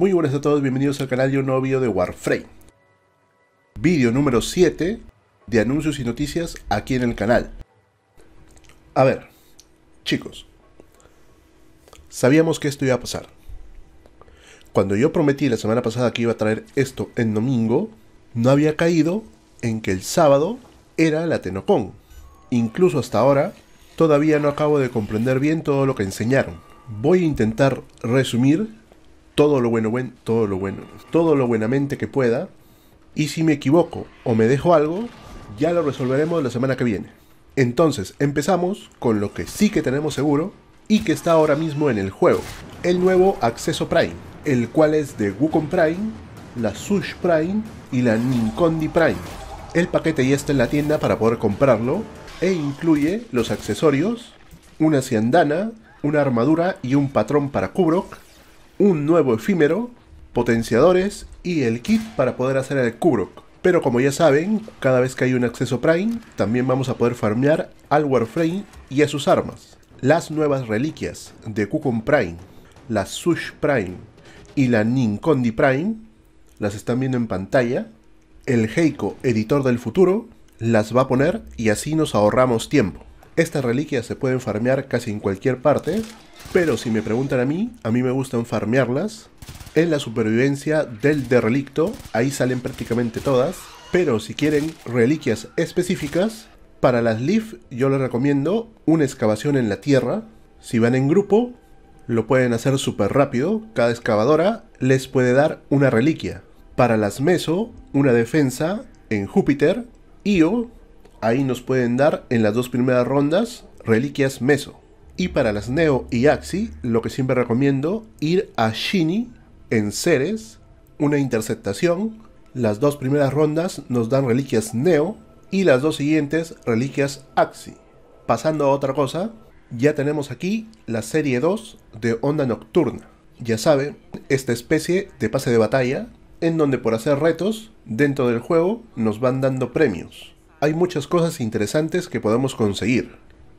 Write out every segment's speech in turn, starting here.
Muy buenas a todos, bienvenidos al canal Yo un video de Warframe. vídeo número 7 de anuncios y noticias aquí en el canal. A ver, chicos, sabíamos que esto iba a pasar. Cuando yo prometí la semana pasada que iba a traer esto en domingo, no había caído en que el sábado era la Tenocon. Incluso hasta ahora, todavía no acabo de comprender bien todo lo que enseñaron. Voy a intentar resumir todo lo bueno, todo lo bueno, todo lo buenamente que pueda. Y si me equivoco o me dejo algo, ya lo resolveremos la semana que viene. Entonces, empezamos con lo que sí que tenemos seguro y que está ahora mismo en el juego, el nuevo acceso Prime, el cual es de Wukong Prime, la Sush Prime y la Ninkondi Prime. El paquete ya está en la tienda para poder comprarlo e incluye los accesorios, una ciandana, una armadura y un patrón para Kubrok, un nuevo efímero, potenciadores y el kit para poder hacer el Kurok. Pero como ya saben, cada vez que hay un acceso Prime, también vamos a poder farmear al Warframe y a sus armas. Las nuevas reliquias de Kukun Prime, la Sush Prime y la Nincondi Prime, las están viendo en pantalla. El Heiko, editor del futuro, las va a poner y así nos ahorramos tiempo. Estas reliquias se pueden farmear casi en cualquier parte, pero si me preguntan a mí, a mí me gustan farmearlas. En la supervivencia del derelicto, ahí salen prácticamente todas, pero si quieren reliquias específicas, para las Leaf yo les recomiendo una excavación en la tierra. Si van en grupo, lo pueden hacer súper rápido, cada excavadora les puede dar una reliquia. Para las Meso, una defensa en Júpiter, Io, Ahí nos pueden dar en las dos primeras rondas reliquias Meso. Y para las Neo y Axi, lo que siempre recomiendo, ir a Shini en seres una interceptación. Las dos primeras rondas nos dan reliquias Neo y las dos siguientes reliquias Axi. Pasando a otra cosa, ya tenemos aquí la serie 2 de Onda Nocturna. Ya saben, esta especie de pase de batalla en donde por hacer retos dentro del juego nos van dando premios hay muchas cosas interesantes que podemos conseguir.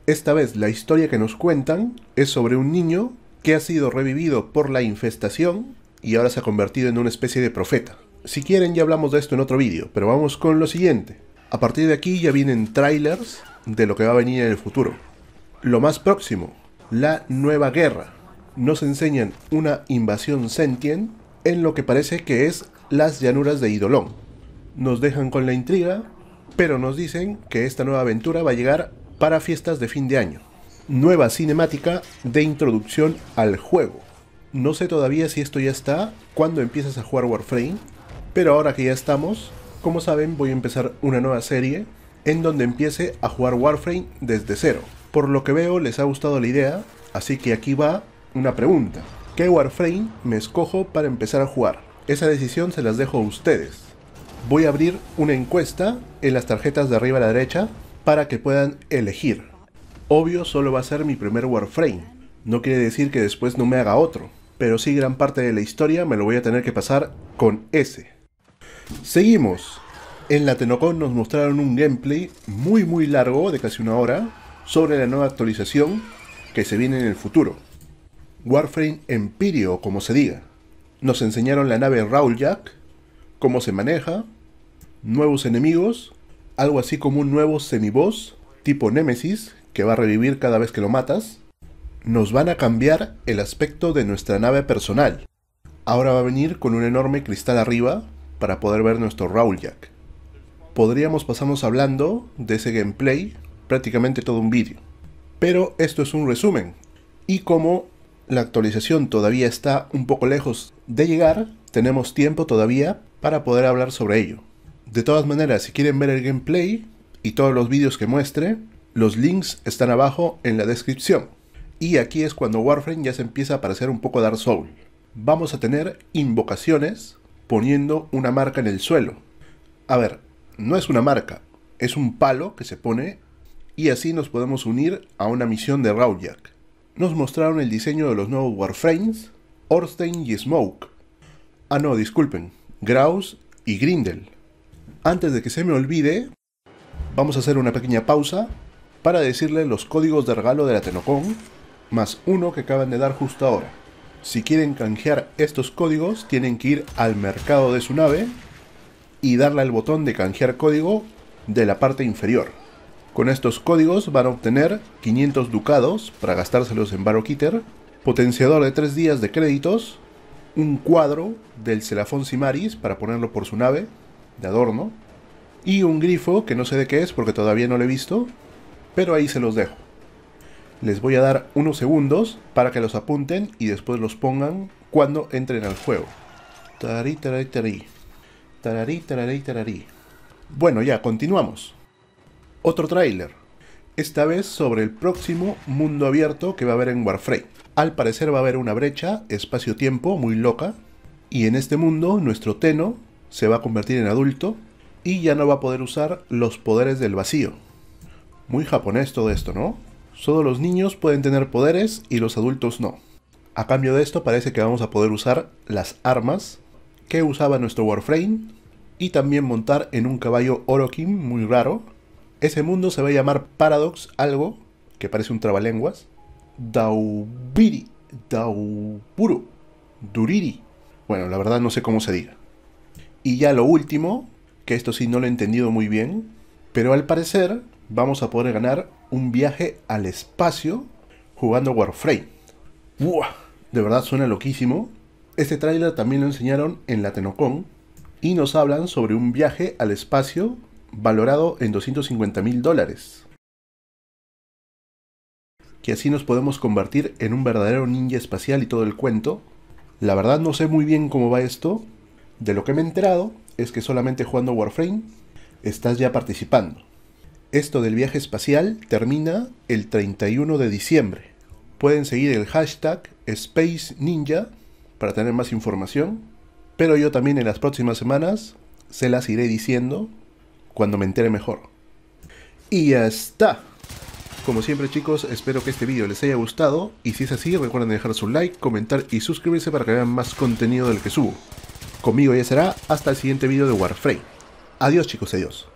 Esta vez la historia que nos cuentan es sobre un niño que ha sido revivido por la infestación y ahora se ha convertido en una especie de profeta. Si quieren ya hablamos de esto en otro vídeo, pero vamos con lo siguiente. A partir de aquí ya vienen trailers de lo que va a venir en el futuro. Lo más próximo, la nueva guerra. Nos enseñan una invasión sentient en lo que parece que es las llanuras de Idolón. Nos dejan con la intriga pero nos dicen que esta nueva aventura va a llegar para fiestas de fin de año. Nueva cinemática de introducción al juego. No sé todavía si esto ya está, cuando empiezas a jugar Warframe, pero ahora que ya estamos, como saben voy a empezar una nueva serie en donde empiece a jugar Warframe desde cero. Por lo que veo les ha gustado la idea, así que aquí va una pregunta. ¿Qué Warframe me escojo para empezar a jugar? Esa decisión se las dejo a ustedes voy a abrir una encuesta en las tarjetas de arriba a la derecha para que puedan elegir. Obvio solo va a ser mi primer Warframe, no quiere decir que después no me haga otro, pero sí gran parte de la historia me lo voy a tener que pasar con ese. Seguimos. En la Tenocon nos mostraron un gameplay muy muy largo, de casi una hora, sobre la nueva actualización que se viene en el futuro. Warframe Empirio, como se diga. Nos enseñaron la nave Raul Jack, cómo se maneja, nuevos enemigos, algo así como un nuevo semiboss tipo Némesis que va a revivir cada vez que lo matas. Nos van a cambiar el aspecto de nuestra nave personal. Ahora va a venir con un enorme cristal arriba para poder ver nuestro Raul Jack. Podríamos pasarnos hablando de ese gameplay prácticamente todo un vídeo. Pero esto es un resumen. Y como la actualización todavía está un poco lejos de llegar, tenemos tiempo todavía para poder hablar sobre ello. De todas maneras, si quieren ver el gameplay y todos los vídeos que muestre, los links están abajo en la descripción. Y aquí es cuando Warframe ya se empieza a parecer un poco Dark Soul. Vamos a tener invocaciones poniendo una marca en el suelo. A ver, no es una marca, es un palo que se pone y así nos podemos unir a una misión de jack Nos mostraron el diseño de los nuevos Warframes, Orstein y Smoke. Ah no, disculpen, Graus y Grindel. Antes de que se me olvide, vamos a hacer una pequeña pausa para decirle los códigos de regalo de la Tenocon, más uno que acaban de dar justo ahora. Si quieren canjear estos códigos, tienen que ir al mercado de su nave y darle al botón de canjear código de la parte inferior. Con estos códigos van a obtener 500 ducados para gastárselos en Baroquiter, potenciador de 3 días de créditos, un cuadro del Celafón Simaris para ponerlo por su nave, de adorno, y un grifo que no sé de qué es porque todavía no lo he visto, pero ahí se los dejo. Les voy a dar unos segundos para que los apunten y después los pongan cuando entren al juego. Tararí, tararí, tararí. Tararí, tararí, tararí. Bueno, ya, continuamos. Otro tráiler esta vez sobre el próximo mundo abierto que va a haber en Warframe. Al parecer va a haber una brecha espacio-tiempo muy loca, y en este mundo nuestro Teno se va a convertir en adulto y ya no va a poder usar los poderes del vacío. Muy japonés todo esto, ¿no? Solo los niños pueden tener poderes y los adultos no. A cambio de esto parece que vamos a poder usar las armas que usaba nuestro Warframe y también montar en un caballo Orokin muy raro ese mundo se va a llamar Paradox, algo que parece un trabalenguas. Daubiri, Daupuru, Duriri. Bueno, la verdad no sé cómo se diga. Y ya lo último, que esto sí no lo he entendido muy bien, pero al parecer vamos a poder ganar un viaje al espacio jugando Warframe. De verdad suena loquísimo. Este tráiler también lo enseñaron en la y nos hablan sobre un viaje al espacio valorado en 250 mil dólares. Que así nos podemos convertir en un verdadero ninja espacial y todo el cuento. La verdad no sé muy bien cómo va esto. De lo que me he enterado es que solamente jugando Warframe estás ya participando. Esto del viaje espacial termina el 31 de diciembre. Pueden seguir el hashtag SpaceNinja Ninja para tener más información, pero yo también en las próximas semanas se las iré diciendo cuando me entere mejor. Y ya está. Como siempre chicos, espero que este video les haya gustado y si es así recuerden dejar su like, comentar y suscribirse para que vean más contenido del que subo. Conmigo ya será hasta el siguiente video de Warframe. Adiós chicos, adiós.